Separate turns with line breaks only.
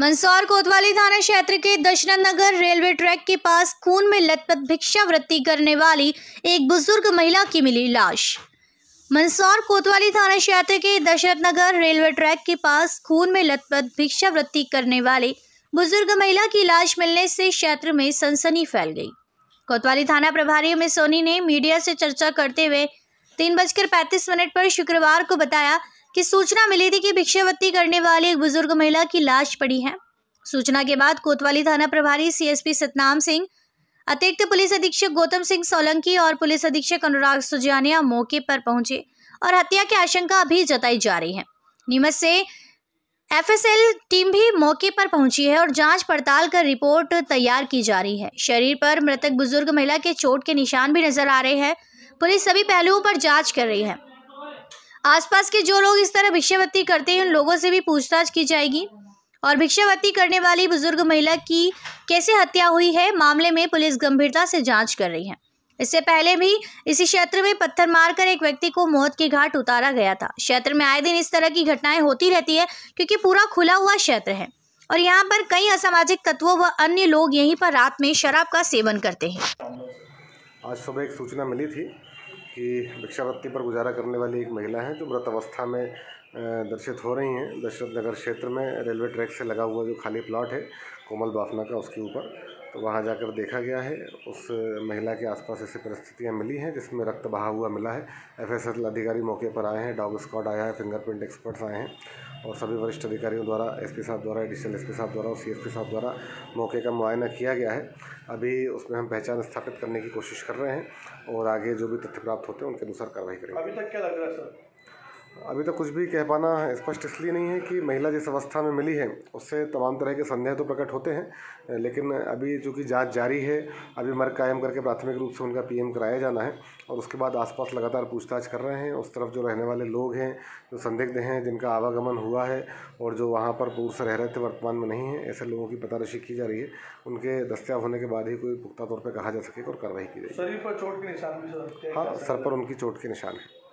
मंदसौर कोतवाली थाना क्षेत्र के दशरथ नगर रेलवे ट्रैक के पास खून में लथपथ भिक्षावृत्ति करने वाली एक बुजुर्ग महिला की मिली लाश मंदसौर कोतवाली थाना क्षेत्र के दशरथ नगर रेलवे ट्रैक के पास खून में लथपथ भिक्षावृत्ति करने वाले बुजुर्ग महिला की लाश मिलने से क्षेत्र में सनसनी फैल गई कोतवाली थाना प्रभारी अमित सोनी ने मीडिया से चर्चा करते हुए तीन बजकर पैंतीस मिनट पर शुक्रवार को बताया कि सूचना मिली थी कि भिक्षावृत्ति करने वाली एक बुजुर्ग महिला की लाश पड़ी है सूचना के बाद कोतवाली थाना प्रभारी सीएसपी सतनाम सिंह अतिरिक्त पुलिस अधीक्षक गौतम सिंह सोलंकी और पुलिस अधीक्षक अनुराग सुजानिया मौके पर पहुंचे और हत्या की आशंका अभी जताई जा रही है नीमच से एफएसएल टीम भी मौके पर पहुंची है और जांच पड़ताल कर रिपोर्ट तैयार की जा रही है शरीर पर मृतक बुजुर्ग महिला के चोट के निशान भी नजर आ रहे हैं पुलिस सभी पहलुओं पर जांच कर रही है आसपास के जो लोग इस तरह भिक्षावती करते हैं उन लोगों से भी पूछताछ की जाएगी और भिक्षावती करने वाली बुजुर्ग महिला की कैसे हत्या हुई है मामले में पुलिस गंभीरता से जांच कर रही है इससे पहले भी इसी क्षेत्र में पत्थर मारकर एक व्यक्ति को मौत के घाट उतारा गया था क्षेत्र में आए दिन इस तरह की घटनाएं होती रहती है क्योंकि पूरा खुला हुआ क्षेत्र है और यहाँ पर कई असामाजिक तत्वों व अन्य लोग यहीं पर रात में शराब का सेवन करते हैं
आज सुबह एक सूचना मिली थी कि भिक्षावृत्ति पर गुजारा करने वाली एक महिला है जो मृत अवस्था में दर्शित हो रही हैं दशरथ नगर क्षेत्र में रेलवे ट्रैक से लगा हुआ जो खाली प्लॉट है कोमल बाफना का उसके ऊपर तो वहाँ जाकर देखा गया है उस महिला के आसपास ऐसी परिस्थितियाँ मिली हैं जिसमें रक्त बहा हुआ मिला है एफ अधिकारी मौके पर आए हैं डॉग स्क्वाड आया है फिंगरप्रिंट एक्सपर्ट्स आए हैं और सभी वरिष्ठ अधिकारियों द्वारा एसपी साहब द्वारा एडिशनल एसपी साहब द्वारा और सीएसपी साहब द्वारा मौके का मुआयना किया गया है अभी उसमें हम पहचान स्थापित करने की कोशिश कर रहे हैं और आगे जो भी तथ्य प्राप्त होते हैं उनके अनुसार कार्रवाई करेंगे अभी तक क्या लग रहा है सर अभी तो कुछ भी कह पाना स्पष्ट इसलिए नहीं है कि महिला जिस अवस्था में मिली है उससे तमाम तरह के संदेह तो प्रकट होते हैं लेकिन अभी चूँकि जांच जारी है अभी मर्ग कायम करके प्राथमिक रूप से उनका पीएम कराया जाना है और उसके बाद आसपास लगातार पूछताछ कर रहे हैं उस तरफ जो रहने वाले लोग हैं जो संदिग्ध हैं जिनका आवागमन हुआ है और जो वहाँ पर पूर्व से रह रहे थे वर्तमान में नहीं है ऐसे लोगों की पतारशी की जा रही है उनके दस्तियाब होने के बाद ही कोई पुख्ता तौर पर कहा जा सके और कार्रवाई की जाएगी सर पर चोट के निशान हाँ सर पर उनकी चोट के निशान है